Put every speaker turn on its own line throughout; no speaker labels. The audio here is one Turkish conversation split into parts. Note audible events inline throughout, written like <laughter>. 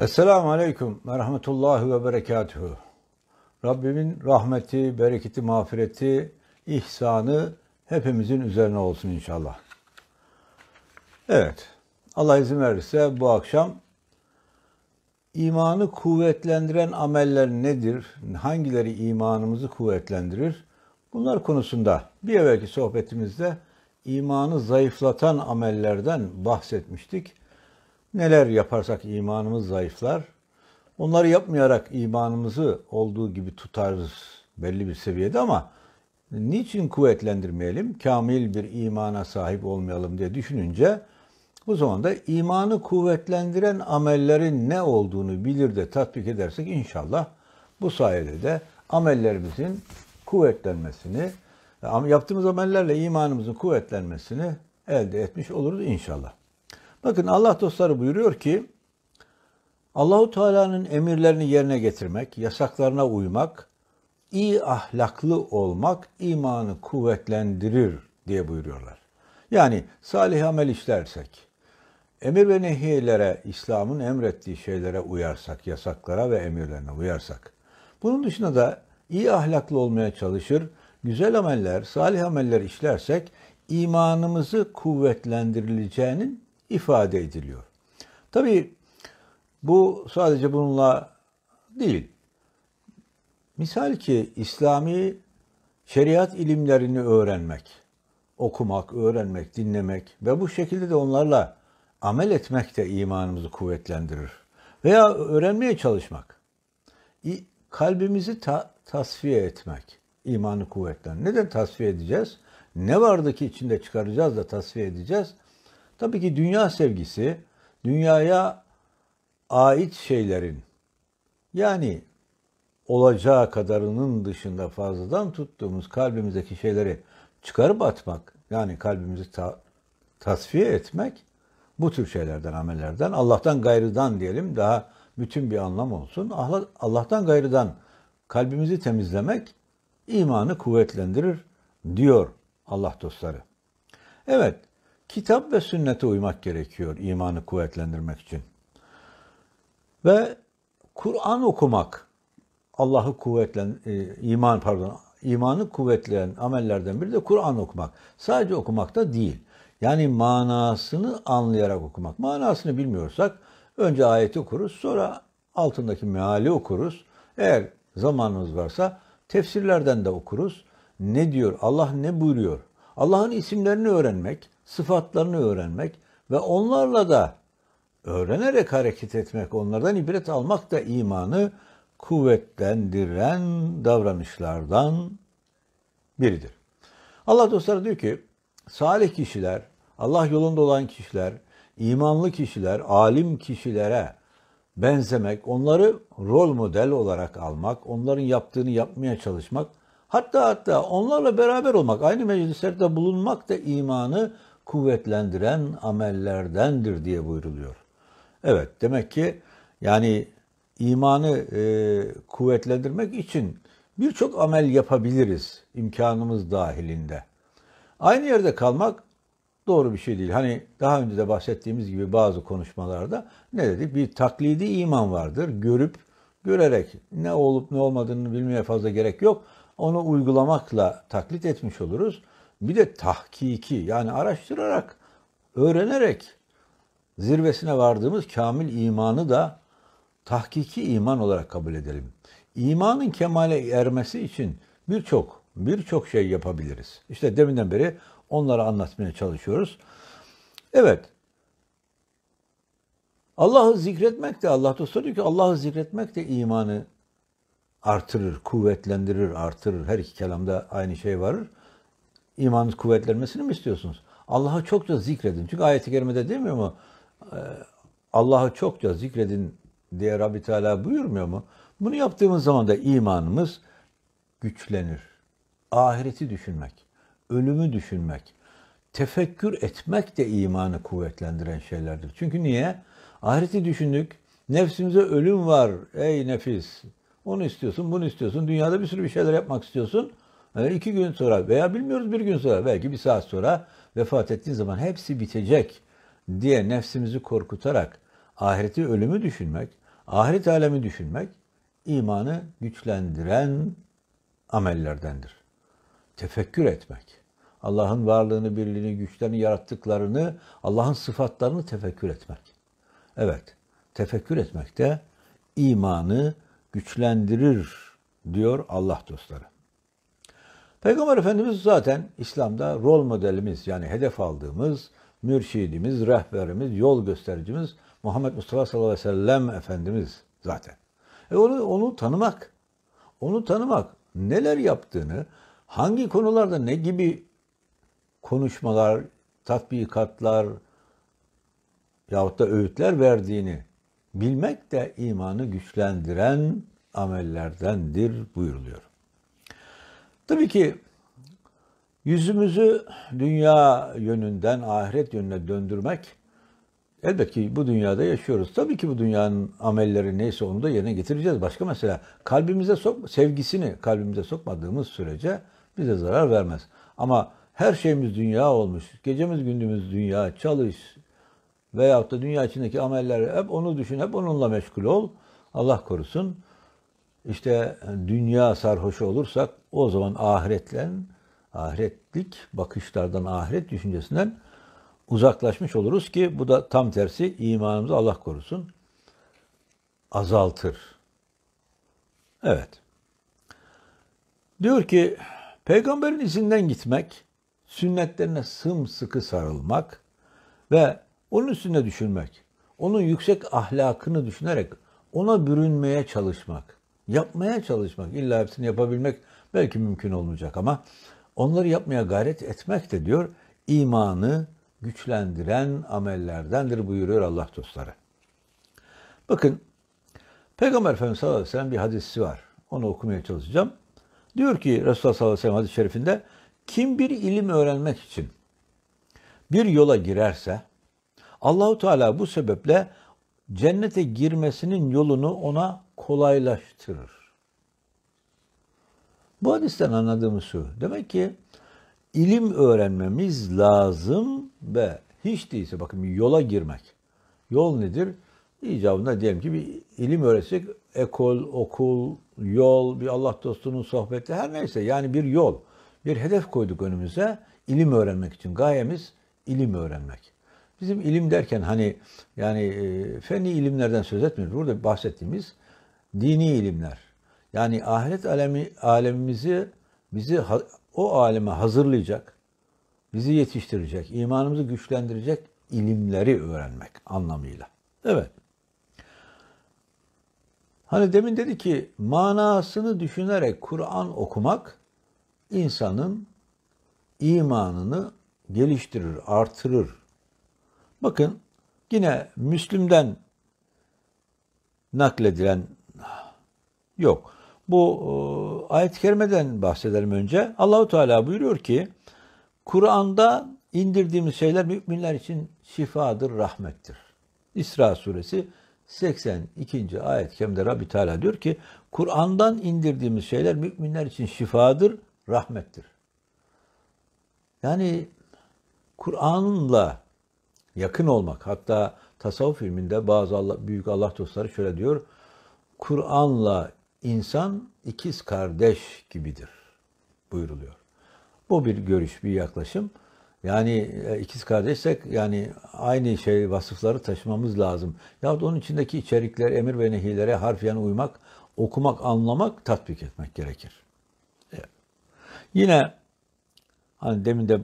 Esselamu Aleyküm ve Rahmetullahi ve Berekatuhu. Rabbimin rahmeti, bereketi, mağfireti, ihsanı hepimizin üzerine olsun inşallah. Evet, Allah izin verirse bu akşam imanı kuvvetlendiren ameller nedir? Hangileri imanımızı kuvvetlendirir? Bunlar konusunda bir evvelki sohbetimizde imanı zayıflatan amellerden bahsetmiştik. Neler yaparsak imanımız zayıflar. Onları yapmayarak imanımızı olduğu gibi tutarız belli bir seviyede ama niçin kuvvetlendirmeyelim? Kamil bir imana sahip olmayalım diye düşününce bu zaman da imanı kuvvetlendiren amellerin ne olduğunu bilir de tatbik edersek inşallah bu sayede de amellerimizin kuvvetlenmesini, yaptığımız amellerle imanımızın kuvvetlenmesini elde etmiş oluruz inşallah. Bakın Allah dostları buyuruyor ki Allahu Teala'nın emirlerini yerine getirmek, yasaklarına uymak, iyi ahlaklı olmak imanı kuvvetlendirir diye buyuruyorlar. Yani salih amel işlersek, emir ve nehiyelere, İslam'ın emrettiği şeylere uyarsak, yasaklara ve emirlerine uyarsak. Bunun dışında da iyi ahlaklı olmaya çalışır, güzel ameller, salih ameller işlersek imanımızı kuvvetlendirileceğinin ifade ediliyor. Tabii bu sadece bununla değil. Misal ki İslami şeriat ilimlerini öğrenmek, okumak, öğrenmek, dinlemek ve bu şekilde de onlarla amel etmek de imanımızı kuvvetlendirir. Veya öğrenmeye çalışmak, kalbimizi ta tasfiye etmek imanı kuvvetlendirir. Neden tasfiye edeceğiz? Ne vardı ki içinde çıkaracağız da tasfiye edeceğiz? Tabii ki dünya sevgisi dünyaya ait şeylerin yani olacağı kadarının dışında fazladan tuttuğumuz kalbimizdeki şeyleri çıkarıp atmak yani kalbimizi ta- tasfiye etmek bu tür şeylerden, amellerden, Allah'tan gayrıdan diyelim daha bütün bir anlam olsun. Allah'tan gayrıdan kalbimizi temizlemek imanı kuvvetlendirir diyor Allah dostları. Evet, kitap ve sünnete uymak gerekiyor imanı kuvvetlendirmek için. Ve Kur'an okumak Allah'ı kuvvetlen e, iman pardon imanı kuvvetleyen amellerden biri de Kur'an okumak. Sadece okumak da değil. Yani manasını anlayarak okumak. Manasını bilmiyorsak önce ayeti okuruz, sonra altındaki meali okuruz. Eğer zamanımız varsa tefsirlerden de okuruz. Ne diyor? Allah ne buyuruyor? Allah'ın isimlerini öğrenmek, sıfatlarını öğrenmek ve onlarla da öğrenerek hareket etmek, onlardan ibret almak da imanı kuvvetlendiren davranışlardan biridir. Allah dostları diyor ki, salih kişiler, Allah yolunda olan kişiler, imanlı kişiler, alim kişilere benzemek, onları rol model olarak almak, onların yaptığını yapmaya çalışmak, hatta hatta onlarla beraber olmak, aynı meclislerde bulunmak da imanı kuvvetlendiren amellerdendir diye buyruluyor. Evet demek ki yani imanı e, kuvvetlendirmek için birçok amel yapabiliriz imkanımız dahilinde. Aynı yerde kalmak doğru bir şey değil. Hani daha önce de bahsettiğimiz gibi bazı konuşmalarda ne dedik? Bir taklidi iman vardır. Görüp, görerek ne olup ne olmadığını bilmeye fazla gerek yok. Onu uygulamakla taklit etmiş oluruz bir de tahkiki yani araştırarak, öğrenerek zirvesine vardığımız kamil imanı da tahkiki iman olarak kabul edelim. İmanın kemale ermesi için birçok birçok şey yapabiliriz. İşte deminden beri onları anlatmaya çalışıyoruz. Evet. Allah'ı zikretmek de Allah dostu diyor ki Allah'ı zikretmek de imanı artırır, kuvvetlendirir, artırır. Her iki kelamda aynı şey varır imanınız kuvvetlenmesini mi istiyorsunuz? Allah'ı çokça zikredin. Çünkü ayeti kerimede demiyor mu? Ee, Allah'ı çokça zikredin diye Rabbi Teala buyurmuyor mu? Bunu yaptığımız zaman da imanımız güçlenir. Ahireti düşünmek, ölümü düşünmek, tefekkür etmek de imanı kuvvetlendiren şeylerdir. Çünkü niye? Ahireti düşündük, nefsimize ölüm var ey nefis. Onu istiyorsun, bunu istiyorsun, dünyada bir sürü bir şeyler yapmak istiyorsun. Yani iki gün sonra veya bilmiyoruz bir gün sonra belki bir saat sonra vefat ettiğin zaman hepsi bitecek diye nefsimizi korkutarak ahireti ölümü düşünmek, ahiret alemi düşünmek imanı güçlendiren amellerdendir. Tefekkür etmek. Allah'ın varlığını, birliğini, güçlerini, yarattıklarını, Allah'ın sıfatlarını tefekkür etmek. Evet, tefekkür etmek de imanı güçlendirir diyor Allah dostları. Peygamber Efendimiz zaten İslam'da rol modelimiz yani hedef aldığımız mürşidimiz, rehberimiz, yol göstericimiz Muhammed Mustafa sallallahu aleyhi ve sellem Efendimiz zaten. E onu, onu tanımak, onu tanımak, neler yaptığını, hangi konularda ne gibi konuşmalar, tatbikatlar yahut da öğütler verdiğini bilmek de imanı güçlendiren amellerdendir buyuruluyor. Tabii ki yüzümüzü dünya yönünden ahiret yönüne döndürmek elbette ki bu dünyada yaşıyoruz. Tabii ki bu dünyanın amelleri neyse onu da yerine getireceğiz. Başka mesela kalbimize sok sevgisini kalbimize sokmadığımız sürece bize zarar vermez. Ama her şeyimiz dünya olmuş. Gecemiz gündüz dünya, çalış veyahut da dünya içindeki amelleri hep onu düşün, hep onunla meşgul ol. Allah korusun. İşte dünya sarhoşu olursak o zaman ahiretlen, ahiretlik bakışlardan, ahiret düşüncesinden uzaklaşmış oluruz ki bu da tam tersi imanımızı Allah korusun azaltır. Evet. Diyor ki peygamberin izinden gitmek, sünnetlerine sımsıkı sarılmak ve onun üstünde düşünmek, onun yüksek ahlakını düşünerek ona bürünmeye çalışmak, yapmaya çalışmak, illa hepsini yapabilmek Belki mümkün olmayacak ama onları yapmaya gayret etmek de diyor imanı güçlendiren amellerdendir buyuruyor Allah dostları. Bakın Peygamber Efendimiz sallallahu aleyhi ve sellem bir hadisi var. Onu okumaya çalışacağım. Diyor ki Resulullah sallallahu aleyhi ve sellem hadis-i şerifinde kim bir ilim öğrenmek için bir yola girerse Allahu Teala bu sebeple cennete girmesinin yolunu ona kolaylaştırır. Bu hadisten anladığımız şu. Demek ki ilim öğrenmemiz lazım ve hiç değilse bakın yola girmek. Yol nedir? İcabında diyelim ki bir ilim öğretsek ekol, okul, yol, bir Allah dostunun sohbeti her neyse yani bir yol. Bir hedef koyduk önümüze ilim öğrenmek için. Gayemiz ilim öğrenmek. Bizim ilim derken hani yani e, fenli ilimlerden söz etmiyoruz. Burada bahsettiğimiz dini ilimler, yani ahiret alemi, alemimizi bizi o aleme hazırlayacak, bizi yetiştirecek, imanımızı güçlendirecek ilimleri öğrenmek anlamıyla. Evet. Hani demin dedi ki manasını düşünerek Kur'an okumak insanın imanını geliştirir, artırır. Bakın yine Müslüm'den nakledilen yok bu e, ayet-i kerimeden bahsedelim önce. Allahu Teala buyuruyor ki Kur'an'da indirdiğimiz şeyler müminler için şifadır, rahmettir. İsra suresi 82. ayet-i kerimde Rabbi Teala diyor ki Kur'an'dan indirdiğimiz şeyler müminler için şifadır, rahmettir. Yani Kur'an'la yakın olmak hatta tasavvuf ilminde bazı Allah, büyük Allah dostları şöyle diyor. Kur'an'la insan ikiz kardeş gibidir buyuruluyor. Bu bir görüş, bir yaklaşım. Yani e, ikiz kardeşsek yani aynı şey vasıfları taşımamız lazım. Ya da onun içindeki içerikler, emir ve nehilere harfiyen uymak, okumak, anlamak, tatbik etmek gerekir. Evet. Yine hani demin de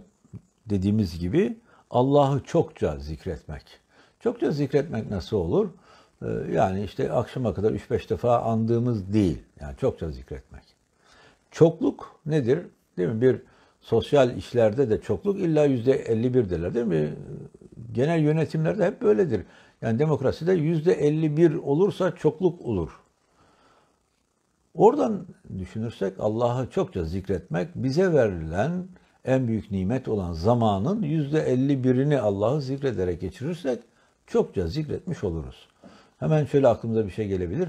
dediğimiz gibi Allah'ı çokça zikretmek. Çokça zikretmek nasıl olur? Ee, yani işte akşama kadar 3-5 defa andığımız değil. Yani çokça zikretmek. Çokluk nedir? Değil mi? Bir sosyal işlerde de çokluk illa yüzde %51'deler değil mi? Genel yönetimlerde hep böyledir. Yani demokraside %51 olursa çokluk olur. Oradan düşünürsek Allah'ı çokça zikretmek bize verilen en büyük nimet olan zamanın yüzde %51'ini Allah'ı zikrederek geçirirsek çokça zikretmiş oluruz. Hemen şöyle aklımıza bir şey gelebilir.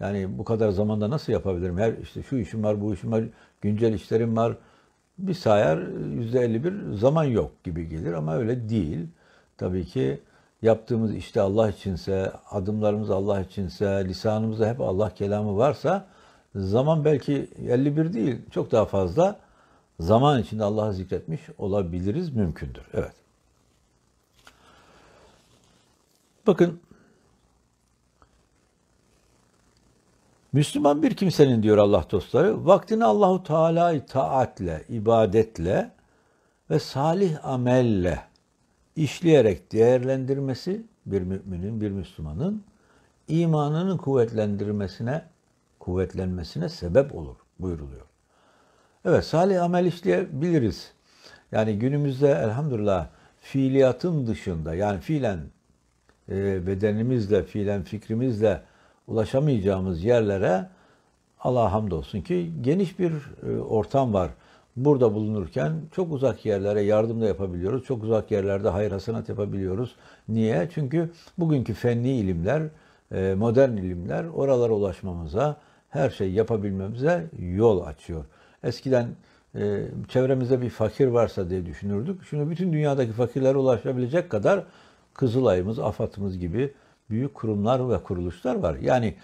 Yani bu kadar zamanda nasıl yapabilirim? Her işte şu işim var, bu işim var, güncel işlerim var. Bir sayar yüzde elli bir zaman yok gibi gelir ama öyle değil. Tabii ki yaptığımız işte Allah içinse, adımlarımız Allah içinse, lisanımızda hep Allah kelamı varsa zaman belki 51 değil, çok daha fazla zaman içinde Allah'ı zikretmiş olabiliriz, mümkündür. Evet. Bakın Müslüman bir kimsenin diyor Allah dostları vaktini Allahu Teala'yı taatle, ibadetle ve salih amelle işleyerek değerlendirmesi bir müminin, bir Müslümanın imanının kuvvetlendirmesine, kuvvetlenmesine sebep olur buyuruluyor. Evet, salih amel işleyebiliriz. Yani günümüzde elhamdülillah fiiliyatın dışında yani fiilen e, bedenimizle, fiilen fikrimizle ulaşamayacağımız yerlere Allah hamdolsun ki geniş bir e, ortam var. Burada bulunurken çok uzak yerlere yardım da yapabiliyoruz. Çok uzak yerlerde hayır hasenat yapabiliyoruz. Niye? Çünkü bugünkü fenli ilimler, e, modern ilimler oralara ulaşmamıza, her şeyi yapabilmemize yol açıyor. Eskiden e, çevremizde bir fakir varsa diye düşünürdük. Şimdi bütün dünyadaki fakirlere ulaşabilecek kadar Kızılay'ımız, afatımız gibi büyük kurumlar ve kuruluşlar var. Yani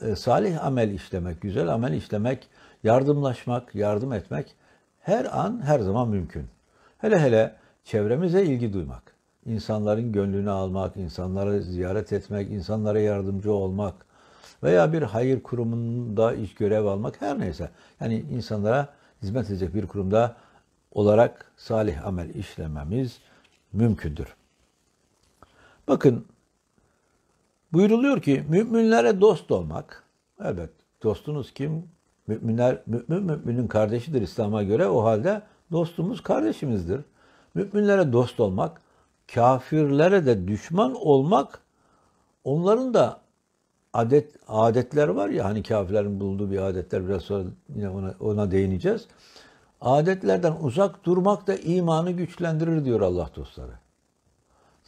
e, salih amel işlemek, güzel amel işlemek, yardımlaşmak, yardım etmek her an, her zaman mümkün. Hele hele çevremize ilgi duymak, insanların gönlünü almak, insanları ziyaret etmek, insanlara yardımcı olmak veya bir hayır kurumunda iş görev almak her neyse. Yani insanlara hizmet edecek bir kurumda olarak salih amel işlememiz mümkündür. Bakın Buyuruluyor ki müminlere dost olmak. Evet dostunuz kim? Müminler, mümin müminin kardeşidir İslam'a göre. O halde dostumuz kardeşimizdir. Müminlere dost olmak, kafirlere de düşman olmak, onların da adet adetler var ya hani kafirlerin bulunduğu bir adetler biraz sonra yine ona, ona değineceğiz. Adetlerden uzak durmak da imanı güçlendirir diyor Allah dostları.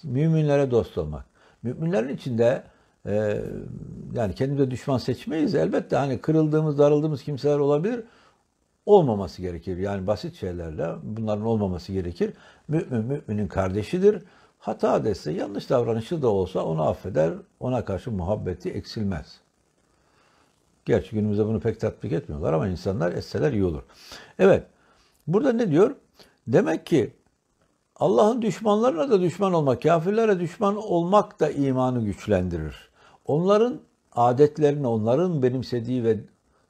Müminlere dost olmak. Müminlerin içinde e, yani kendimize düşman seçmeyiz. Elbette hani kırıldığımız, darıldığımız kimseler olabilir. Olmaması gerekir. Yani basit şeylerle bunların olmaması gerekir. Mümin, müminin kardeşidir. Hata dese, yanlış davranışı da olsa onu affeder, ona karşı muhabbeti eksilmez. Gerçi günümüzde bunu pek tatbik etmiyorlar ama insanlar etseler iyi olur. Evet, burada ne diyor? Demek ki Allah'ın düşmanlarına da düşman olmak, kafirlere düşman olmak da imanı güçlendirir. Onların adetlerini, onların benimsediği ve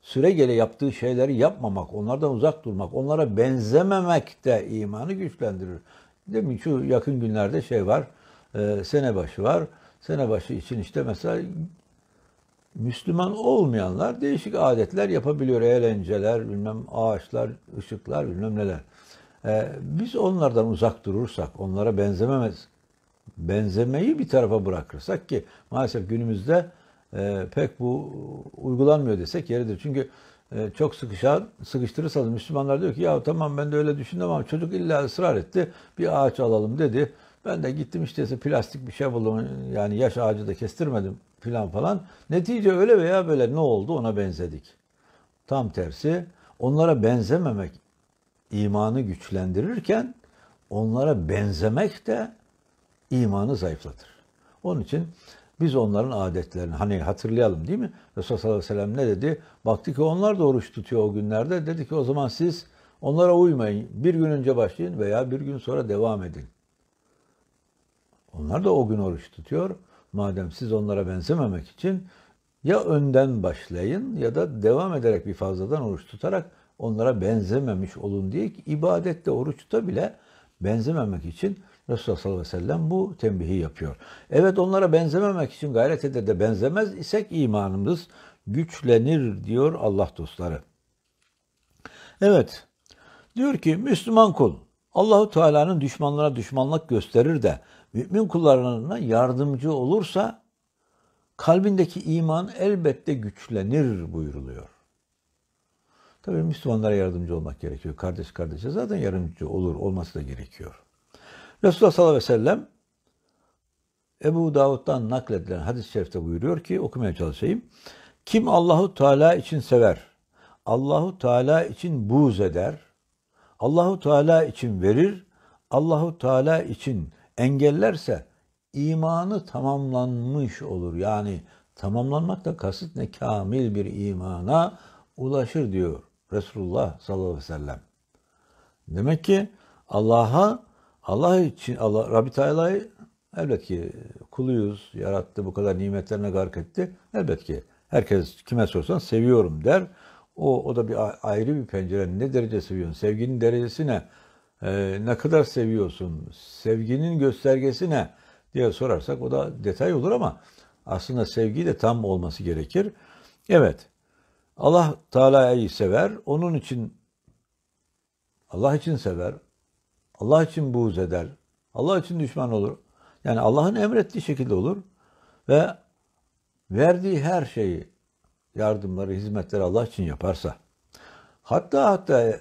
süre gele yaptığı şeyleri yapmamak, onlardan uzak durmak, onlara benzememek de imanı güçlendirir. Değil mi? Şu yakın günlerde şey var, e, sene başı var. Sene başı için işte mesela Müslüman olmayanlar değişik adetler yapabiliyor. Eğlenceler, bilmem ağaçlar, ışıklar, bilmem neler. Ee, biz onlardan uzak durursak, onlara benzememez, benzemeyi bir tarafa bırakırsak ki maalesef günümüzde e, pek bu uygulanmıyor desek yeridir. Çünkü e, çok sıkışan, sıkıştırırsanız Müslümanlar diyor ki ya tamam ben de öyle düşündüm ama çocuk illa ısrar etti. Bir ağaç alalım dedi. Ben de gittim işte plastik bir şey buldum. Yani yaş ağacı da kestirmedim filan falan. Netice öyle veya böyle ne oldu ona benzedik. Tam tersi onlara benzememek imanı güçlendirirken onlara benzemek de imanı zayıflatır. Onun için biz onların adetlerini hani hatırlayalım değil mi? Resulullah sallallahu aleyhi ve sellem ne dedi? Baktı ki onlar da oruç tutuyor o günlerde. Dedi ki o zaman siz onlara uymayın. Bir gün önce başlayın veya bir gün sonra devam edin. Onlar da o gün oruç tutuyor. Madem siz onlara benzememek için ya önden başlayın ya da devam ederek bir fazladan oruç tutarak onlara benzememiş olun diye ki ibadette, oruçta bile benzememek için Resulullah sallallahu aleyhi ve sellem bu tembihi yapıyor. Evet onlara benzememek için gayret eder de benzemez isek imanımız güçlenir diyor Allah dostları. Evet. Diyor ki Müslüman kul Allahu Teala'nın düşmanlara düşmanlık gösterir de mümin kullarına yardımcı olursa kalbindeki iman elbette güçlenir buyuruluyor. Tabii Müslümanlara yardımcı olmak gerekiyor. Kardeş kardeşe zaten yardımcı olur, olması da gerekiyor. Resulullah sallallahu aleyhi ve sellem Ebu Davud'dan nakledilen hadis-i şerifte buyuruyor ki okumaya çalışayım. Kim Allahu Teala için sever, Allahu Teala için buğz eder, Allahu Teala için verir, Allahu Teala için engellerse imanı tamamlanmış olur. Yani tamamlanmak da kasıt ne? Kamil bir imana ulaşır diyor. Resulullah sallallahu aleyhi ve sellem. Demek ki Allah'a Allah için Allah Rabbi Teala'yı elbet ki kuluyuz. Yarattı bu kadar nimetlerine gark etti. Elbet ki herkes kime sorsan seviyorum der. O, o da bir ayrı bir pencere. Ne derece seviyorsun? Sevginin derecesi ne? Ee, ne kadar seviyorsun? Sevginin göstergesi ne? diye sorarsak o da detay olur ama aslında sevgi de tam olması gerekir. Evet. Allah Teala'yı sever, onun için Allah için sever. Allah için buğz eder. Allah için düşman olur. Yani Allah'ın emrettiği şekilde olur ve verdiği her şeyi yardımları, hizmetleri Allah için yaparsa hatta hatta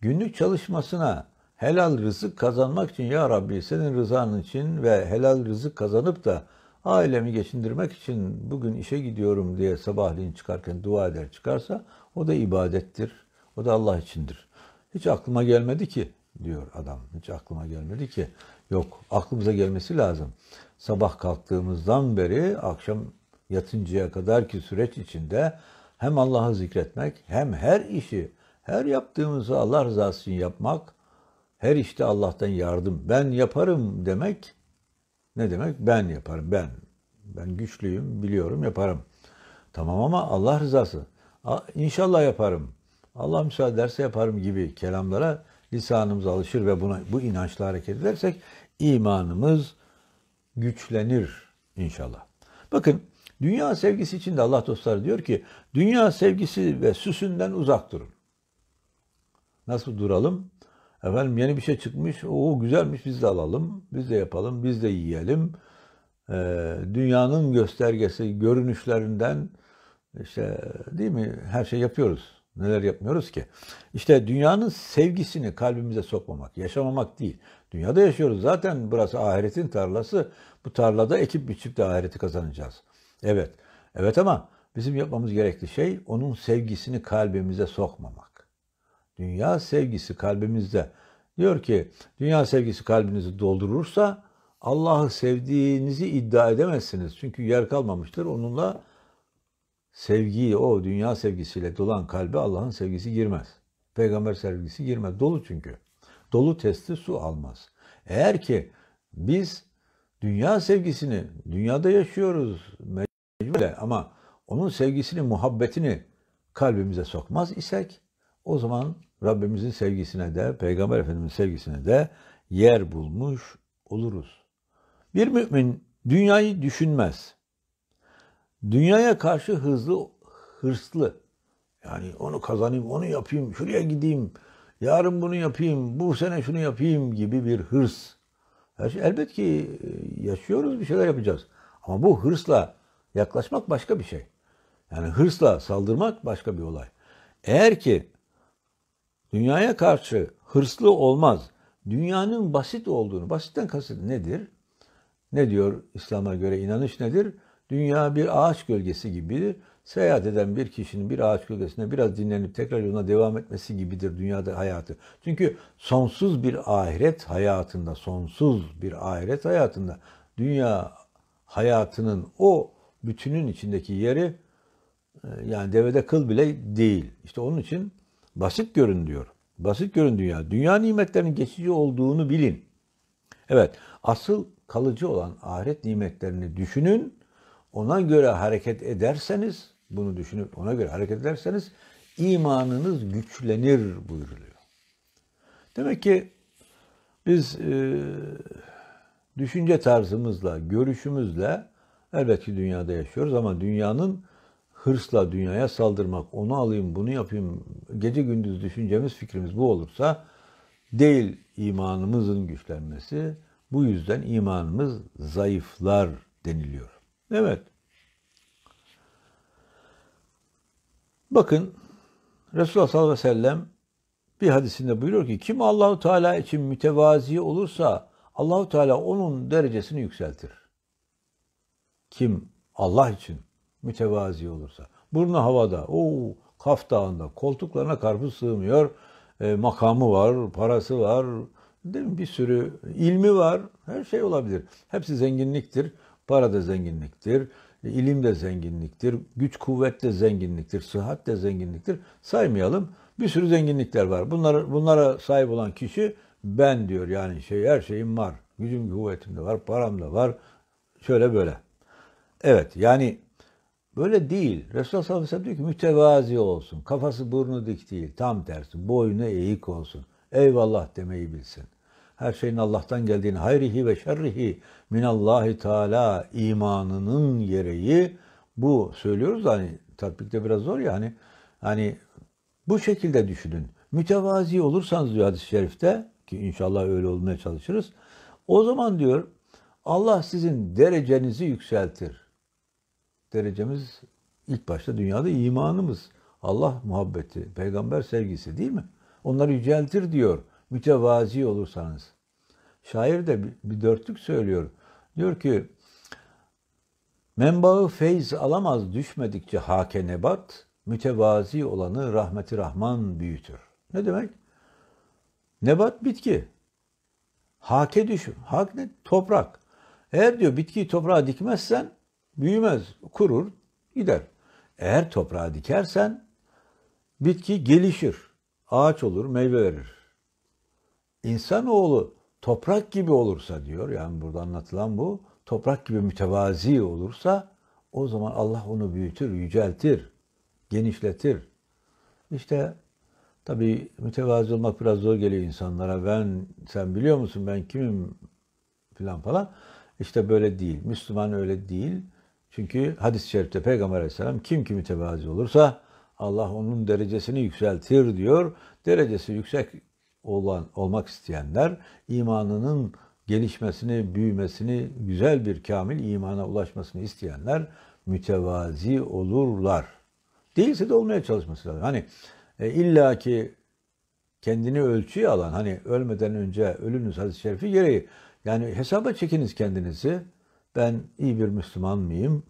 günlük çalışmasına helal rızık kazanmak için ya Rabbi senin rızan için ve helal rızık kazanıp da ailemi geçindirmek için bugün işe gidiyorum diye sabahleyin çıkarken dua eder çıkarsa o da ibadettir. O da Allah içindir. Hiç aklıma gelmedi ki diyor adam. Hiç aklıma gelmedi ki. Yok aklımıza gelmesi lazım. Sabah kalktığımızdan beri akşam yatıncaya kadar ki süreç içinde hem Allah'ı zikretmek hem her işi, her yaptığımızı Allah rızası için yapmak, her işte Allah'tan yardım, ben yaparım demek ne demek? Ben yaparım, ben. Ben güçlüyüm, biliyorum, yaparım. Tamam ama Allah rızası. İnşallah yaparım. Allah müsaade ederse yaparım gibi kelamlara lisanımız alışır ve buna bu inançla hareket edersek imanımız güçlenir inşallah. Bakın dünya sevgisi içinde Allah dostları diyor ki dünya sevgisi ve süsünden uzak durun. Nasıl duralım? Efendim yeni bir şey çıkmış. O güzelmiş biz de alalım. Biz de yapalım. Biz de yiyelim. Ee, dünyanın göstergesi görünüşlerinden işte değil mi her şey yapıyoruz. Neler yapmıyoruz ki? İşte dünyanın sevgisini kalbimize sokmamak, yaşamamak değil. Dünyada yaşıyoruz zaten burası ahiretin tarlası. Bu tarlada ekip biçip de ahireti kazanacağız. Evet. Evet ama bizim yapmamız gerekli şey onun sevgisini kalbimize sokmamak. Dünya sevgisi kalbimizde. Diyor ki dünya sevgisi kalbinizi doldurursa Allah'ı sevdiğinizi iddia edemezsiniz. Çünkü yer kalmamıştır. Onunla sevgiyi, o dünya sevgisiyle dolan kalbe Allah'ın sevgisi girmez. Peygamber sevgisi girmez. Dolu çünkü. Dolu testi su almaz. Eğer ki biz dünya sevgisini, dünyada yaşıyoruz mecbur ama onun sevgisini, muhabbetini kalbimize sokmaz isek o zaman Rabbimizin sevgisine de, Peygamber Efendimizin sevgisine de yer bulmuş oluruz. Bir mümin dünyayı düşünmez. Dünyaya karşı hızlı, hırslı. Yani onu kazanayım, onu yapayım, şuraya gideyim, yarın bunu yapayım, bu sene şunu yapayım gibi bir hırs. Her şey, elbet ki e, yaşıyoruz, bir şeyler yapacağız. Ama bu hırsla yaklaşmak başka bir şey. Yani hırsla saldırmak başka bir olay. Eğer ki Dünyaya karşı hırslı olmaz. Dünyanın basit olduğunu, basitten kasıt nedir? Ne diyor İslam'a göre inanış nedir? Dünya bir ağaç gölgesi gibidir. Seyahat eden bir kişinin bir ağaç gölgesinde biraz dinlenip tekrar yoluna devam etmesi gibidir dünyada hayatı. Çünkü sonsuz bir ahiret hayatında, sonsuz bir ahiret hayatında dünya hayatının o bütünün içindeki yeri e, yani devede kıl bile değil. İşte onun için Basit görün diyor. Basit görün dünya. Dünya nimetlerinin geçici olduğunu bilin. Evet, asıl kalıcı olan ahiret nimetlerini düşünün. Ona göre hareket ederseniz, bunu düşünüp ona göre hareket ederseniz imanınız güçlenir buyuruluyor. Demek ki biz e, düşünce tarzımızla, görüşümüzle elbette dünyada yaşıyoruz ama dünyanın hırsla dünyaya saldırmak, onu alayım, bunu yapayım, gece gündüz düşüncemiz, fikrimiz bu olursa değil imanımızın güçlenmesi. Bu yüzden imanımız zayıflar deniliyor. Evet. Bakın Resulullah sallallahu aleyhi ve sellem bir hadisinde buyuruyor ki kim Allahu Teala için mütevazi olursa Allahu Teala onun derecesini yükseltir. Kim Allah için mütevazi olursa. Burnu havada, o kaf dağında, koltuklarına karpuz sığmıyor, e, makamı var, parası var, değil mi? bir sürü ilmi var, her şey olabilir. Hepsi zenginliktir, para da zenginliktir, e, ilim de zenginliktir, güç kuvvet de zenginliktir, sıhhat de zenginliktir. Saymayalım, bir sürü zenginlikler var. Bunlar, bunlara sahip olan kişi ben diyor yani şey her şeyim var. Gücüm kuvvetim de var, param da var. Şöyle böyle. Evet yani Böyle değil. Resulullah sallallahu aleyhi ve sellem diyor ki mütevazi olsun. Kafası burnu dik değil. Tam tersi. Boynu eğik olsun. Eyvallah demeyi bilsin. Her şeyin Allah'tan geldiğini hayrihi ve şerrihi minallahi teala imanının gereği bu söylüyoruz da hani tatbikte biraz zor ya hani hani bu şekilde düşünün. Mütevazi olursanız diyor hadis-i şerifte ki inşallah öyle olmaya çalışırız. O zaman diyor Allah sizin derecenizi yükseltir derecemiz ilk başta dünyada imanımız. Allah muhabbeti, peygamber sevgisi değil mi? Onları yüceltir diyor. Mütevazi olursanız. Şair de bir dörtlük söylüyor. Diyor ki Menbaı feyz alamaz düşmedikçe hake nebat, mütevazi olanı rahmeti rahman büyütür. Ne demek? Nebat bitki. Hake düş. Hak ne? Toprak. Eğer diyor bitkiyi toprağa dikmezsen büyümez, kurur, gider. Eğer toprağa dikersen bitki gelişir, ağaç olur, meyve verir. İnsanoğlu toprak gibi olursa diyor, yani burada anlatılan bu, toprak gibi mütevazi olursa o zaman Allah onu büyütür, yüceltir, genişletir. İşte tabi mütevazi olmak biraz zor geliyor insanlara. Ben, sen biliyor musun ben kimim falan falan. İşte böyle değil. Müslüman öyle değil. Çünkü hadis-i şerifte Peygamber aleyhisselam kim kimi tevazi olursa Allah onun derecesini yükseltir diyor. Derecesi yüksek olan olmak isteyenler imanının gelişmesini, büyümesini, güzel bir kamil imana ulaşmasını isteyenler mütevazi olurlar. Değilse de olmaya çalışması lazım. Hani e, illa ki kendini ölçüye alan, hani ölmeden önce ölünüz hadis-i şerifi gereği. Yani hesaba çekiniz kendinizi ben iyi bir Müslüman mıyım?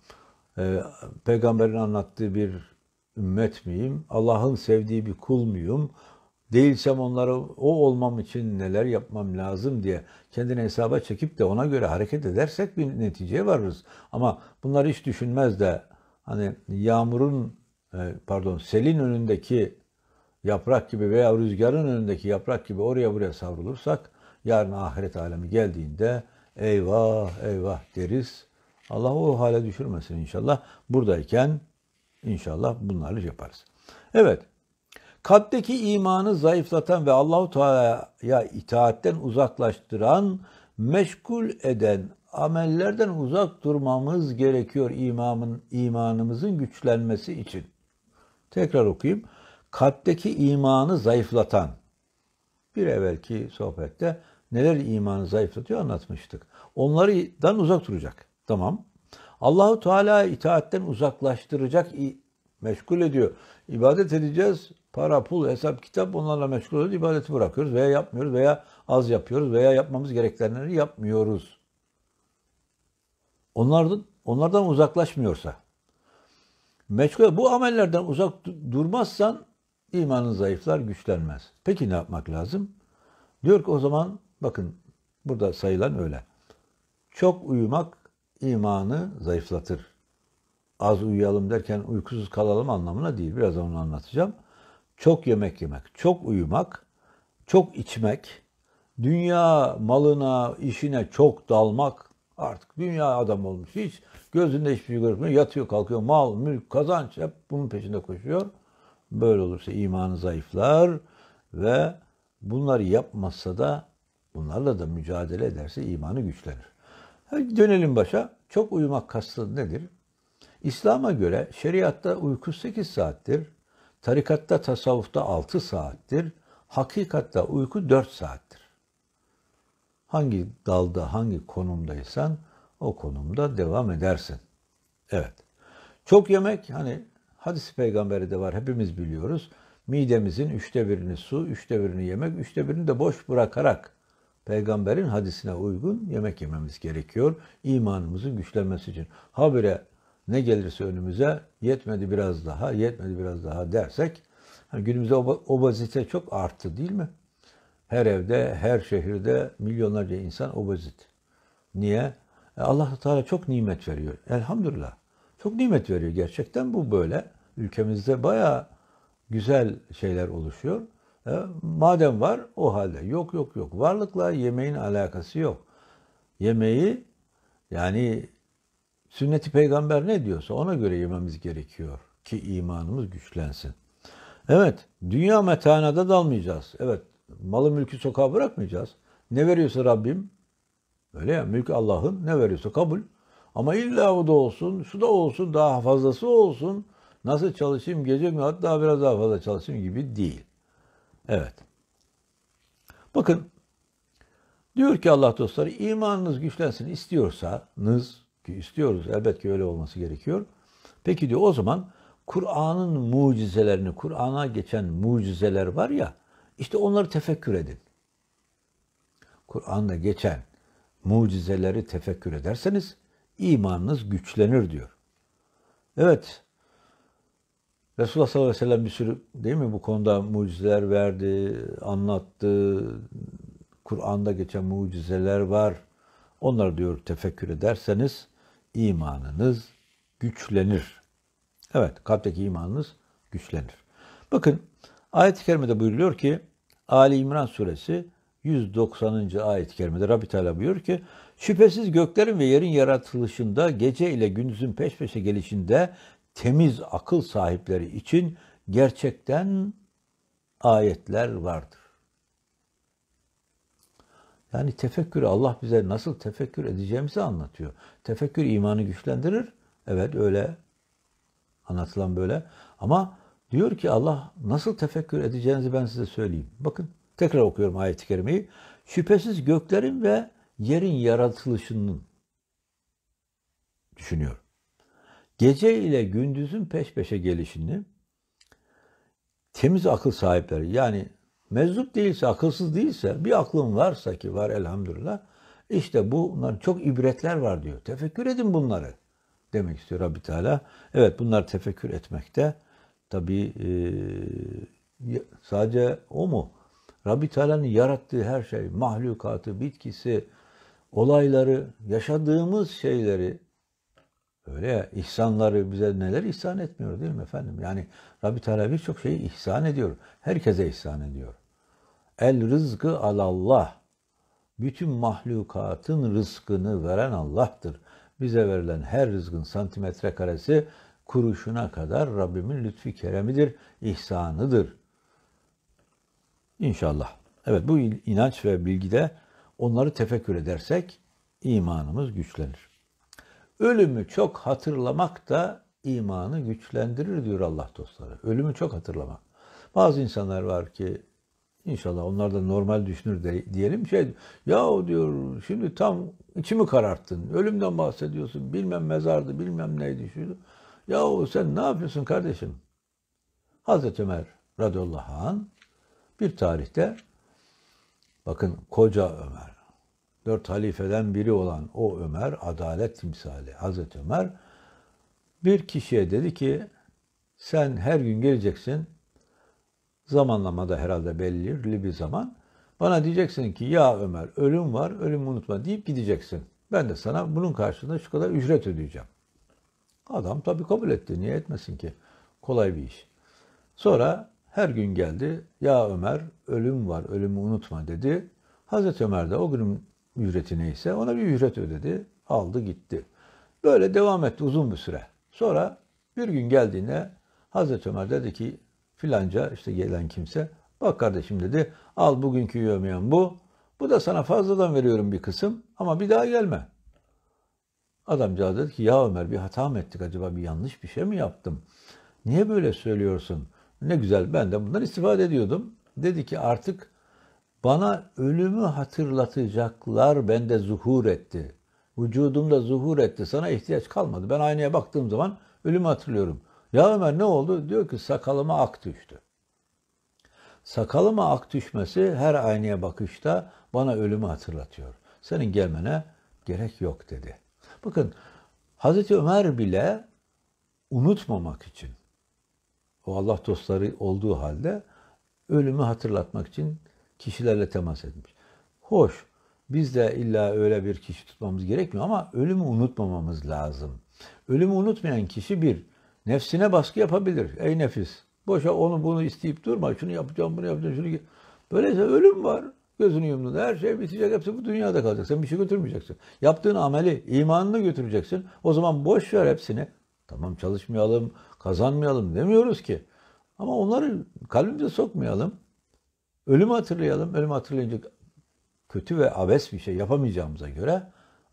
Ee, peygamberin anlattığı bir ümmet miyim? Allah'ın sevdiği bir kul muyum? Değilsem onları o olmam için neler yapmam lazım diye kendini hesaba çekip de ona göre hareket edersek bir neticeye varırız. Ama bunları hiç düşünmez de hani yağmurun e, pardon selin önündeki yaprak gibi veya rüzgarın önündeki yaprak gibi oraya buraya savrulursak yarın ahiret alemi geldiğinde eyvah eyvah deriz. Allah o hale düşürmesin inşallah. Buradayken inşallah bunları şey yaparız. Evet. Kalpteki imanı zayıflatan ve Allahu Teala'ya itaatten uzaklaştıran, meşgul eden amellerden uzak durmamız gerekiyor imamın imanımızın güçlenmesi için. Tekrar okuyayım. Kalpteki imanı zayıflatan. Bir evvelki sohbette neler imanı zayıflatıyor anlatmıştık. Onlardan uzak duracak. Tamam. Allahu Teala itaatten uzaklaştıracak meşgul ediyor. İbadet edeceğiz. Para, pul, hesap, kitap onlarla meşgul oluyoruz. İbadeti bırakıyoruz veya yapmıyoruz veya az yapıyoruz veya yapmamız gerekenleri yapmıyoruz. Onlardan, onlardan uzaklaşmıyorsa. Meşgul, bu amellerden uzak durmazsan imanın zayıflar, güçlenmez. Peki ne yapmak lazım? Diyor ki o zaman Bakın burada sayılan öyle. Çok uyumak imanı zayıflatır. Az uyuyalım derken uykusuz kalalım anlamına değil. Biraz onu anlatacağım. Çok yemek yemek, çok uyumak, çok içmek, dünya malına, işine çok dalmak artık dünya adam olmuş. Hiç gözünde hiçbir şey görmüyor. Yatıyor, kalkıyor. Mal, mülk, kazanç hep bunun peşinde koşuyor. Böyle olursa imanı zayıflar ve bunları yapmasa da Bunlarla da mücadele ederse imanı güçlenir. Hadi dönelim başa. Çok uyumak kastı nedir? İslam'a göre şeriatta uyku 8 saattir, tarikatta tasavvufta 6 saattir, hakikatta uyku 4 saattir. Hangi dalda, hangi konumdaysan o konumda devam edersin. Evet. Çok yemek hani hadis peygamberi de var hepimiz biliyoruz. Midemizin üçte birini su, üçte birini yemek, üçte birini de boş bırakarak peygamberin hadisine uygun yemek yememiz gerekiyor. İmanımızın güçlenmesi için. Habire ne gelirse önümüze yetmedi biraz daha, yetmedi biraz daha dersek yani günümüzde obezite çok arttı değil mi? Her evde, her şehirde milyonlarca insan obezit. Niye? E Allah Teala çok nimet veriyor. Elhamdülillah. Çok nimet veriyor. Gerçekten bu böyle. Ülkemizde bayağı güzel şeyler oluşuyor. E, madem var o halde. Yok yok yok. Varlıkla yemeğin alakası yok. Yemeği yani sünneti peygamber ne diyorsa ona göre yememiz gerekiyor ki imanımız güçlensin. Evet, dünya metana da dalmayacağız. Evet, malı mülkü sokağa bırakmayacağız. Ne veriyorsa Rabbim, öyle ya, mülk Allah'ın ne veriyorsa kabul. Ama illa o da olsun, şu da olsun, daha fazlası olsun. Nasıl çalışayım gece mi hatta biraz daha fazla çalışayım gibi değil. Evet. Bakın diyor ki Allah dostları imanınız güçlensin istiyorsanız ki istiyoruz elbet ki öyle olması gerekiyor. Peki diyor o zaman Kur'an'ın mucizelerini, Kur'an'a geçen mucizeler var ya, işte onları tefekkür edin. Kur'an'da geçen mucizeleri tefekkür ederseniz imanınız güçlenir diyor. Evet, Resulullah sallallahu aleyhi ve sellem bir sürü değil mi bu konuda mucizeler verdi, anlattı. Kur'an'da geçen mucizeler var. Onları diyor tefekkür ederseniz imanınız güçlenir. Evet kalpteki imanınız güçlenir. Bakın ayet-i kerimede buyuruyor ki Ali İmran suresi 190. ayet-i kerimede Rabbi Teala buyuruyor ki şüphesiz göklerin ve yerin yaratılışında gece ile gündüzün peş peşe gelişinde temiz akıl sahipleri için gerçekten ayetler vardır. Yani tefekkür Allah bize nasıl tefekkür edeceğimizi anlatıyor. Tefekkür imanı güçlendirir. Evet öyle. Anlatılan böyle. Ama diyor ki Allah nasıl tefekkür edeceğinizi ben size söyleyeyim. Bakın tekrar okuyorum ayet-i kerimeyi. Şüphesiz göklerin ve yerin yaratılışının düşünüyor gece ile gündüzün peş peşe gelişini temiz akıl sahipleri yani meczup değilse, akılsız değilse, bir aklın varsa ki var elhamdülillah, işte bunlar çok ibretler var diyor. Tefekkür edin bunları demek istiyor Rabbi Teala. Evet bunlar tefekkür etmekte. Tabi e, sadece o mu? Rabbi Teala'nın yarattığı her şey, mahlukatı, bitkisi, olayları, yaşadığımız şeyleri Öyle ya, ihsanları bize neler ihsan etmiyor değil mi efendim? Yani Rabbi Teala birçok şeyi ihsan ediyor. Herkese ihsan ediyor. El rızkı Allah, Bütün mahlukatın rızkını veren Allah'tır. Bize verilen her rızkın santimetre karesi kuruşuna kadar Rabbimin lütfi keremidir, ihsanıdır. İnşallah. Evet bu inanç ve bilgide onları tefekkür edersek imanımız güçlenir. Ölümü çok hatırlamak da imanı güçlendirir diyor Allah dostları. Ölümü çok hatırlamak. Bazı insanlar var ki inşallah onlar da normal düşünür de, diyelim şey ya diyor şimdi tam içimi kararttın. Ölümden bahsediyorsun. Bilmem mezardı, bilmem neydi şuydu. Ya sen ne yapıyorsun kardeşim? Hazreti Ömer radıyallahu an bir tarihte bakın koca Ömer dört halifeden biri olan o Ömer, adalet timsali Hazreti Ömer bir kişiye dedi ki sen her gün geleceksin Zamanlama da herhalde belli bir zaman bana diyeceksin ki ya Ömer ölüm var ölümü unutma deyip gideceksin. Ben de sana bunun karşılığında şu kadar ücret ödeyeceğim. Adam tabii kabul etti. Niye etmesin ki? Kolay bir iş. Sonra her gün geldi. Ya Ömer ölüm var ölümü unutma dedi. Hazreti Ömer de o günün ücreti neyse ona bir ücret ödedi. Aldı gitti. Böyle devam etti uzun bir süre. Sonra bir gün geldiğinde Hazreti Ömer dedi ki filanca işte gelen kimse bak kardeşim dedi al bugünkü yövmeyen bu. Bu da sana fazladan veriyorum bir kısım ama bir daha gelme. Adamcağız dedi ki ya Ömer bir hata mı ettik acaba bir yanlış bir şey mi yaptım? Niye böyle söylüyorsun? Ne güzel ben de bundan istifade ediyordum. Dedi ki artık bana ölümü hatırlatacaklar bende zuhur etti. Vücudumda zuhur etti. Sana ihtiyaç kalmadı. Ben aynaya baktığım zaman ölümü hatırlıyorum. Ya Ömer ne oldu? Diyor ki sakalıma ak düştü. Sakalıma ak düşmesi her aynaya bakışta bana ölümü hatırlatıyor. Senin gelmene gerek yok dedi. Bakın Hazreti Ömer bile unutmamak için o Allah dostları olduğu halde ölümü hatırlatmak için kişilerle temas etmiş. Hoş. Biz de illa öyle bir kişi tutmamız gerekmiyor ama ölümü unutmamamız lazım. Ölümü unutmayan kişi bir, nefsine baskı yapabilir. Ey nefis, boşa onu bunu isteyip durma. Şunu yapacağım, bunu yapacağım, şunu... Böylece ölüm var. Gözünü yumduğunda her şey bitecek. Hepsi bu dünyada kalacak. Sen bir şey götürmeyeceksin. Yaptığın ameli, imanını götüreceksin. O zaman boş ver hepsini. Tamam çalışmayalım, kazanmayalım demiyoruz ki. Ama onları kalbimize sokmayalım. Ölümü hatırlayalım. Ölümü hatırlayınca kötü ve abes bir şey yapamayacağımıza göre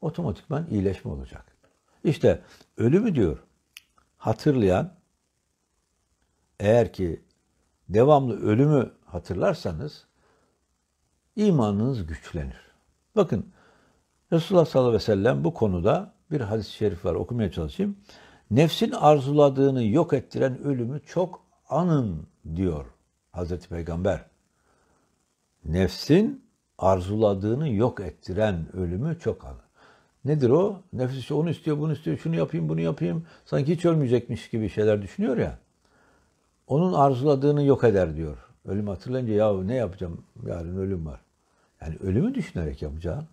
otomatikman iyileşme olacak. İşte ölümü diyor hatırlayan eğer ki devamlı ölümü hatırlarsanız imanınız güçlenir. Bakın Resulullah sallallahu aleyhi ve sellem bu konuda bir hadis-i şerif var okumaya çalışayım. Nefsin arzuladığını yok ettiren ölümü çok anın diyor Hazreti Peygamber nefsin arzuladığını yok ettiren ölümü çok anı. Nedir o? Nefis işte onu istiyor, bunu istiyor, şunu yapayım, bunu yapayım. Sanki hiç ölmeyecekmiş gibi şeyler düşünüyor ya. Onun arzuladığını yok eder diyor. Ölüm hatırlayınca ya ne yapacağım? Yarın ölüm var. Yani ölümü düşünerek yapacağım.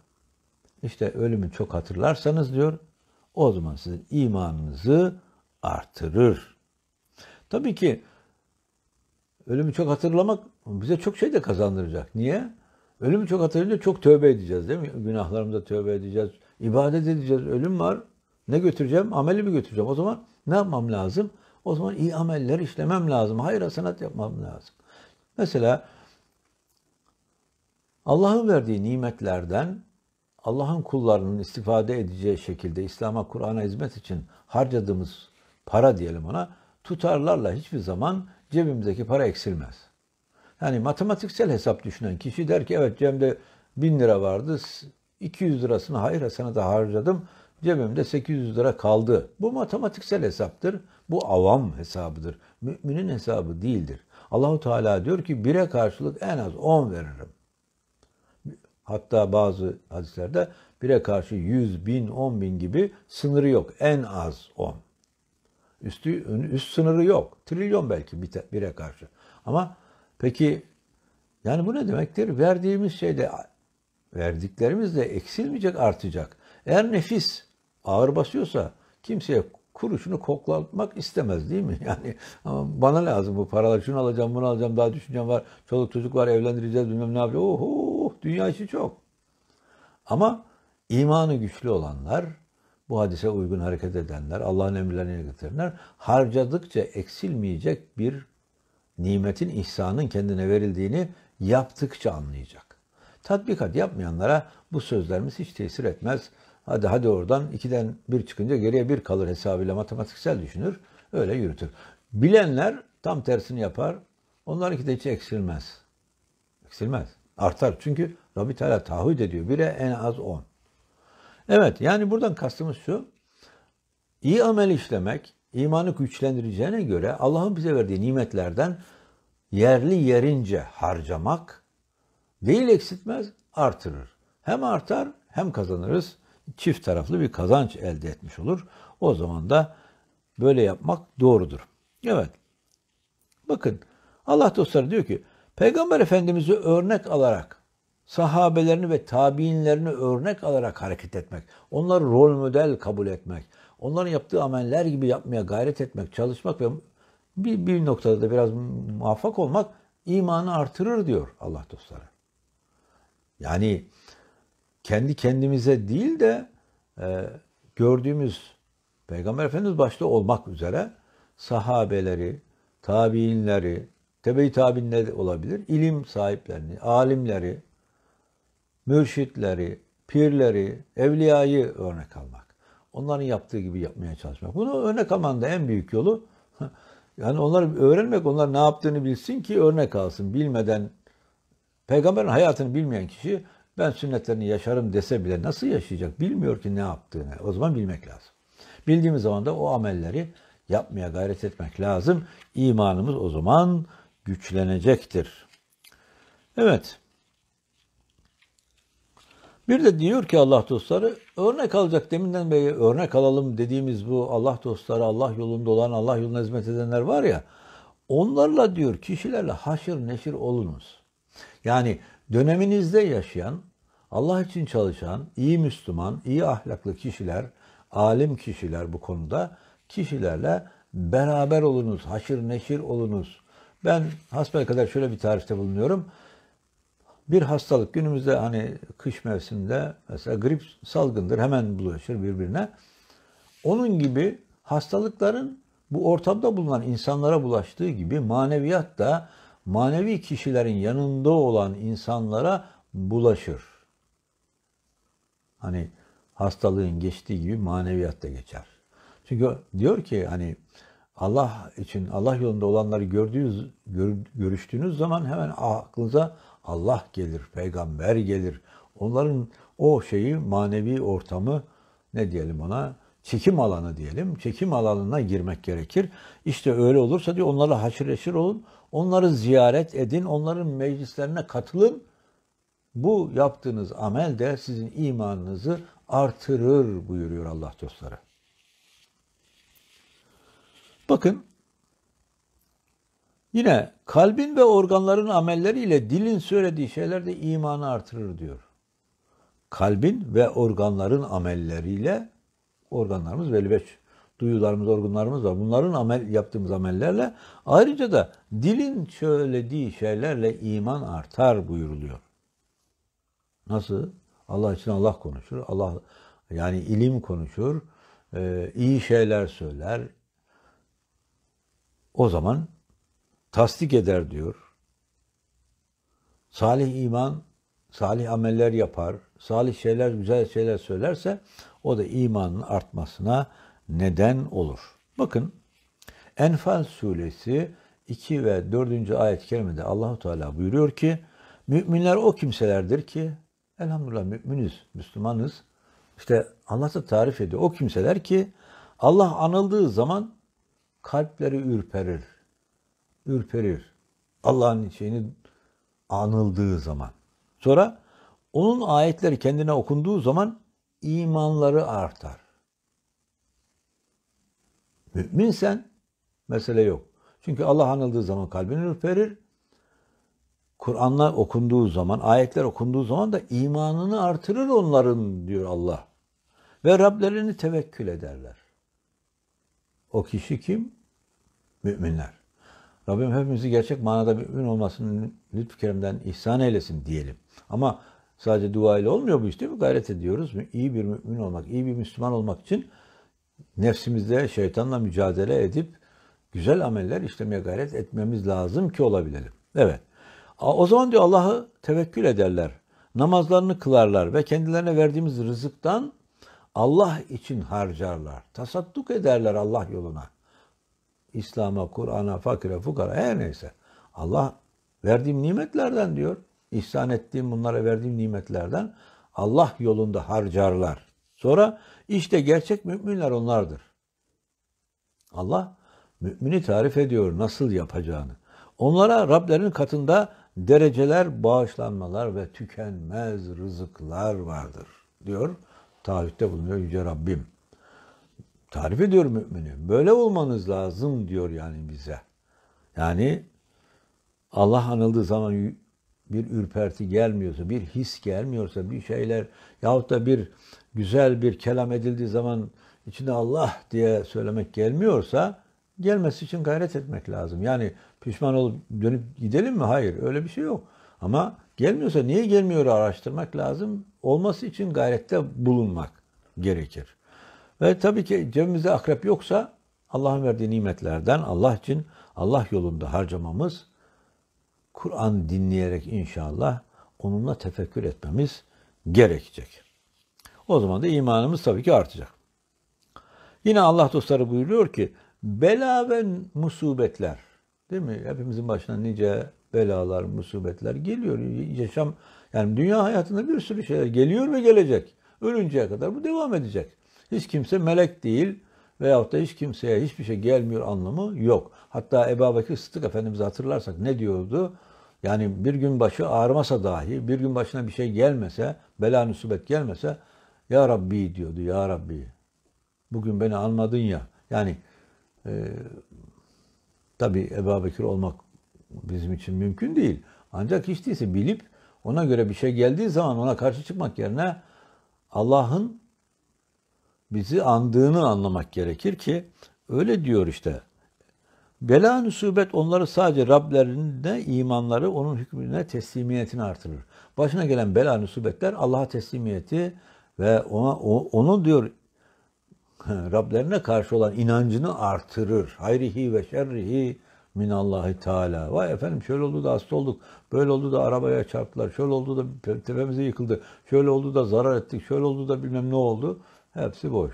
İşte ölümü çok hatırlarsanız diyor, o zaman sizin imanınızı artırır. Tabii ki ölümü çok hatırlamak bize çok şey de kazandıracak. Niye? Ölümü çok hatırlayınca çok tövbe edeceğiz değil mi? Günahlarımıza tövbe edeceğiz. İbadet edeceğiz. Ölüm var. Ne götüreceğim? Ameli mi götüreceğim? O zaman ne yapmam lazım? O zaman iyi ameller işlemem lazım. Hayır sanat yapmam lazım. Mesela Allah'ın verdiği nimetlerden Allah'ın kullarının istifade edeceği şekilde İslam'a, Kur'an'a hizmet için harcadığımız para diyelim ona tutarlarla hiçbir zaman cebimizdeki para eksilmez. Yani matematiksel hesap düşünen kişi der ki evet cebimde 1000 lira vardı. 200 lirasını hayır da harcadım. Cebimde 800 lira kaldı. Bu matematiksel hesaptır. Bu avam hesabıdır. Müminin hesabı değildir. Allahu Teala diyor ki bire karşılık en az 10 veririm. Hatta bazı hadislerde bire karşı 100 bin, 10 bin gibi sınırı yok. En az 10. Üstü, üst sınırı yok. Trilyon belki bire karşı. Ama Peki yani bu ne demektir? Verdiğimiz şeyde verdiklerimiz de eksilmeyecek, artacak. Eğer nefis ağır basıyorsa kimseye kuruşunu koklatmak istemez değil mi? <laughs> Yani ama bana lazım bu paralar. Şunu alacağım, bunu alacağım, daha düşüncem var. Çoluk çocuk var, evlendireceğiz, bilmem ne yapacağız. Oh, oh, dünya işi çok. Ama imanı güçlü olanlar, bu hadise uygun hareket edenler, Allah'ın emirlerini getirenler harcadıkça eksilmeyecek bir nimetin, ihsanın kendine verildiğini yaptıkça anlayacak. Tatbikat yapmayanlara bu sözlerimiz hiç tesir etmez. Hadi hadi oradan ikiden bir çıkınca geriye bir kalır hesabıyla matematiksel düşünür. Öyle yürütür. Bilenler tam tersini yapar. Onlarınki de hiç eksilmez. Eksilmez. Artar. Çünkü Rabbi Teala taahhüt ediyor. Bire en az on. Evet yani buradan kastımız şu. İyi amel işlemek, imanı güçlendireceğine göre Allah'ın bize verdiği nimetlerden yerli yerince harcamak değil eksiltmez artırır. Hem artar hem kazanırız. Çift taraflı bir kazanç elde etmiş olur. O zaman da böyle yapmak doğrudur. Evet. Bakın Allah dostları diyor ki Peygamber Efendimiz'i örnek alarak sahabelerini ve tabiinlerini örnek alarak hareket etmek, onları rol model kabul etmek, onların yaptığı ameller gibi yapmaya gayret etmek, çalışmak ve bir, bir noktada da biraz muvaffak olmak imanı artırır diyor Allah dostları. Yani kendi kendimize değil de e, gördüğümüz Peygamber Efendimiz başta olmak üzere sahabeleri, tabiinleri, tebe-i tabiinler olabilir, ilim sahiplerini, alimleri, mürşitleri, pirleri, evliyayı örnek almak onların yaptığı gibi yapmaya çalışmak. Bunu örnek almanın da en büyük yolu <laughs> yani onları öğrenmek, onlar ne yaptığını bilsin ki örnek alsın. Bilmeden peygamberin hayatını bilmeyen kişi ben sünnetlerini yaşarım dese bile nasıl yaşayacak? Bilmiyor ki ne yaptığını. O zaman bilmek lazım. Bildiğimiz zaman da o amelleri yapmaya gayret etmek lazım. İmanımız o zaman güçlenecektir. Evet. Bir de diyor ki Allah dostları örnek alacak deminden beri örnek alalım dediğimiz bu Allah dostları Allah yolunda olan Allah yoluna hizmet edenler var ya onlarla diyor kişilerle haşır neşir olunuz. Yani döneminizde yaşayan Allah için çalışan iyi Müslüman, iyi ahlaklı kişiler, alim kişiler bu konuda kişilerle beraber olunuz, haşır neşir olunuz. Ben hasbel kadar şöyle bir tarifte bulunuyorum bir hastalık günümüzde hani kış mevsiminde mesela grip salgındır hemen bulaşır birbirine. Onun gibi hastalıkların bu ortamda bulunan insanlara bulaştığı gibi maneviyat da manevi kişilerin yanında olan insanlara bulaşır. Hani hastalığın geçtiği gibi maneviyat da geçer. Çünkü diyor ki hani Allah için, Allah yolunda olanları gördüğünüz, gör, görüştüğünüz zaman hemen aklınıza Allah gelir, peygamber gelir. Onların o şeyi, manevi ortamı ne diyelim ona? Çekim alanı diyelim. Çekim alanına girmek gerekir. İşte öyle olursa diyor onlarla haşir neşir olun. Onları ziyaret edin. Onların meclislerine katılın. Bu yaptığınız amel de sizin imanınızı artırır buyuruyor Allah dostları. Bakın yine kalbin ve organların amelleriyle dilin söylediği şeyler de imanı artırır diyor. Kalbin ve organların amelleriyle organlarımız ve beş duyularımız, organlarımız var. Bunların amel yaptığımız amellerle ayrıca da dilin söylediği şeylerle iman artar buyuruluyor. Nasıl? Allah için Allah konuşur. Allah yani ilim konuşur. E, iyi şeyler söyler, o zaman tasdik eder diyor. Salih iman, salih ameller yapar, salih şeyler, güzel şeyler söylerse o da imanın artmasına neden olur. Bakın Enfal suresi 2 ve 4. ayet-i kerimede Allahu Teala buyuruyor ki müminler o kimselerdir ki elhamdülillah müminiz, Müslümanız. İşte Allah da tarif ediyor. O kimseler ki Allah anıldığı zaman kalpleri ürperir. Ürperir. Allah'ın şeyini anıldığı zaman. Sonra onun ayetleri kendine okunduğu zaman imanları artar. Müminsen mesele yok. Çünkü Allah anıldığı zaman kalbini ürperir. Kur'an'la okunduğu zaman, ayetler okunduğu zaman da imanını artırır onların diyor Allah. Ve Rablerini tevekkül ederler. O kişi kim? Müminler. Rabbim hepimizi gerçek manada mümin olmasını lütfü keremden ihsan eylesin diyelim. Ama sadece dua ile olmuyor bu iş değil mi? Gayret ediyoruz. İyi bir mümin olmak, iyi bir Müslüman olmak için nefsimizde şeytanla mücadele edip güzel ameller işlemeye gayret etmemiz lazım ki olabilelim. Evet. O zaman diyor Allah'ı tevekkül ederler. Namazlarını kılarlar ve kendilerine verdiğimiz rızıktan Allah için harcarlar. Tasadduk ederler Allah yoluna. İslam'a, Kur'an'a, fakire, fukara her neyse. Allah verdiğim nimetlerden diyor. İhsan ettiğim bunlara verdiğim nimetlerden Allah yolunda harcarlar. Sonra işte gerçek müminler onlardır. Allah mümini tarif ediyor nasıl yapacağını. Onlara Rablerinin katında dereceler, bağışlanmalar ve tükenmez rızıklar vardır diyor tarifte bulunuyor Yüce Rabbim. Tarif ediyor mümini. Böyle olmanız lazım diyor yani bize. Yani Allah anıldığı zaman bir ürperti gelmiyorsa, bir his gelmiyorsa, bir şeyler yahut da bir güzel bir kelam edildiği zaman içinde Allah diye söylemek gelmiyorsa gelmesi için gayret etmek lazım. Yani pişman olup dönüp gidelim mi? Hayır öyle bir şey yok. Ama gelmiyorsa niye gelmiyor araştırmak lazım olması için gayrette bulunmak gerekir. Ve tabii ki cebimizde akrep yoksa Allah'ın verdiği nimetlerden Allah için Allah yolunda harcamamız, Kur'an dinleyerek inşallah onunla tefekkür etmemiz gerekecek. O zaman da imanımız tabii ki artacak. Yine Allah dostları buyuruyor ki bela ve musibetler değil mi? Hepimizin başına nice belalar, musibetler geliyor. Yaşam yani dünya hayatında bir sürü şeyler geliyor ve gelecek. Ölünceye kadar bu devam edecek. Hiç kimse melek değil veyahut da hiç kimseye hiçbir şey gelmiyor anlamı yok. Hatta Ebu Bekir Sıddık Efendimiz'i hatırlarsak ne diyordu? Yani bir gün başı ağrımasa dahi, bir gün başına bir şey gelmese, bela nusibet gelmese, Ya Rabbi diyordu, Ya Rabbi. Bugün beni anladın ya. Yani e, tabii Ebu Bekir olmak bizim için mümkün değil. Ancak hiç değilse bilip ona göre bir şey geldiği zaman ona karşı çıkmak yerine Allah'ın bizi andığını anlamak gerekir ki öyle diyor işte. Bela nüsubet onları sadece Rablerine imanları onun hükmüne teslimiyetini artırır. Başına gelen bela nüsubetler Allah'a teslimiyeti ve ona onu diyor <laughs> Rablerine karşı olan inancını artırır. Hayrihi ve şerrihi minallahi teala. Vay efendim şöyle oldu da hasta olduk. Böyle oldu da arabaya çarptılar. Şöyle oldu da tepemize yıkıldı. Şöyle oldu da zarar ettik. Şöyle oldu da bilmem ne oldu. Hepsi boş.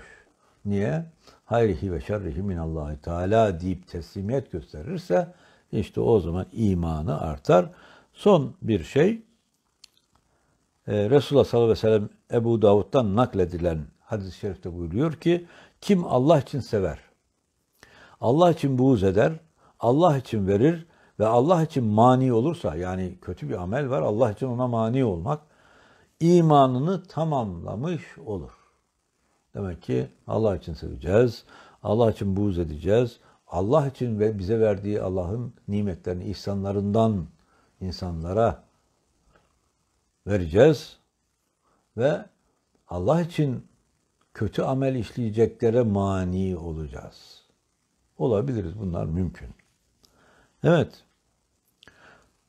Niye? Hayrihi ve şerrihi minallahi teala deyip teslimiyet gösterirse işte o zaman imanı artar. Son bir şey. Ee, Resulullah sallallahu aleyhi ve sellem Ebu Davud'dan nakledilen hadis-i şerifte buyuruyor ki kim Allah için sever, Allah için buğz eder, Allah için verir ve Allah için mani olursa yani kötü bir amel var Allah için ona mani olmak imanını tamamlamış olur. Demek ki Allah için seveceğiz, Allah için buğz edeceğiz. Allah için ve bize verdiği Allah'ın nimetlerini, ihsanlarından insanlara vereceğiz ve Allah için kötü amel işleyeceklere mani olacağız. Olabiliriz bunlar mümkün. Evet.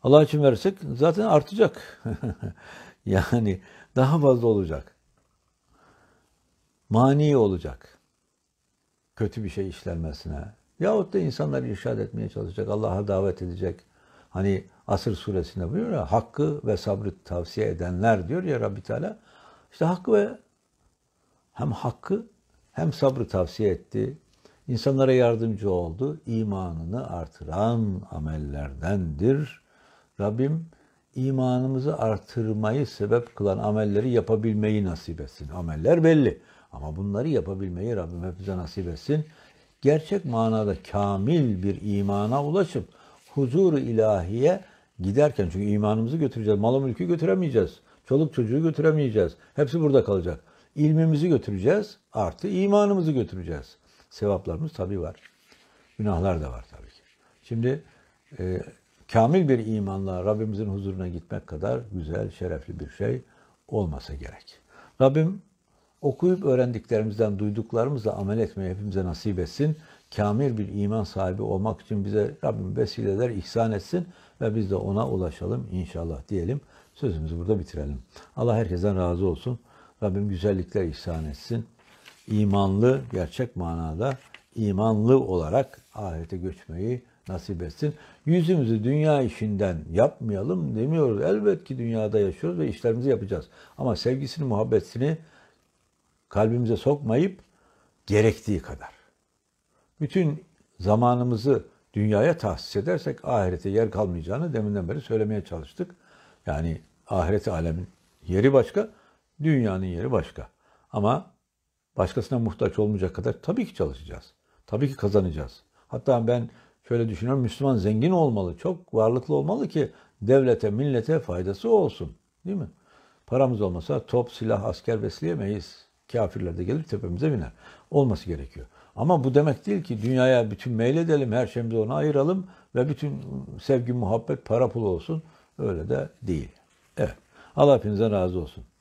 Allah için versek zaten artacak. <laughs> yani daha fazla olacak. Mani olacak. Kötü bir şey işlenmesine. Yahut da insanları irşad etmeye çalışacak. Allah'a davet edecek. Hani Asır suresinde buyuruyor ya hakkı ve sabrı tavsiye edenler diyor ya Rabbi Teala. İşte hakkı ve hem hakkı hem sabrı tavsiye etti insanlara yardımcı oldu. İmanını artıran amellerdendir. Rabbim imanımızı artırmayı sebep kılan amelleri yapabilmeyi nasip etsin. Ameller belli ama bunları yapabilmeyi Rabbim hepimize nasip etsin. Gerçek manada kamil bir imana ulaşıp huzur ilahiye giderken çünkü imanımızı götüreceğiz. Malı mülkü götüremeyeceğiz. Çoluk çocuğu götüremeyeceğiz. Hepsi burada kalacak. İlmimizi götüreceğiz. Artı imanımızı götüreceğiz sevaplarımız tabi var. Günahlar da var tabii ki. Şimdi e, kamil bir imanla Rabbimizin huzuruna gitmek kadar güzel, şerefli bir şey olmasa gerek. Rabbim okuyup öğrendiklerimizden, duyduklarımızla amel etmeyi hepimize nasip etsin. Kamil bir iman sahibi olmak için bize Rabbim vesileler ihsan etsin ve biz de ona ulaşalım inşallah diyelim. Sözümüzü burada bitirelim. Allah herkesten razı olsun. Rabbim güzellikler ihsan etsin imanlı, gerçek manada imanlı olarak ahirete göçmeyi nasip etsin. Yüzümüzü dünya işinden yapmayalım demiyoruz. Elbet ki dünyada yaşıyoruz ve işlerimizi yapacağız. Ama sevgisini, muhabbetini kalbimize sokmayıp gerektiği kadar. Bütün zamanımızı dünyaya tahsis edersek ahirete yer kalmayacağını deminden beri söylemeye çalıştık. Yani ahiret alemin yeri başka, dünyanın yeri başka. Ama başkasına muhtaç olmayacak kadar tabii ki çalışacağız. Tabii ki kazanacağız. Hatta ben şöyle düşünüyorum. Müslüman zengin olmalı, çok varlıklı olmalı ki devlete, millete faydası olsun. Değil mi? Paramız olmasa top, silah, asker besleyemeyiz. Kafirler de gelir tepemize biner. Olması gerekiyor. Ama bu demek değil ki dünyaya bütün meyledelim, her şeyimizi ona ayıralım ve bütün sevgi, muhabbet, para pul olsun. Öyle de değil. Evet. Allah hepinizden razı olsun.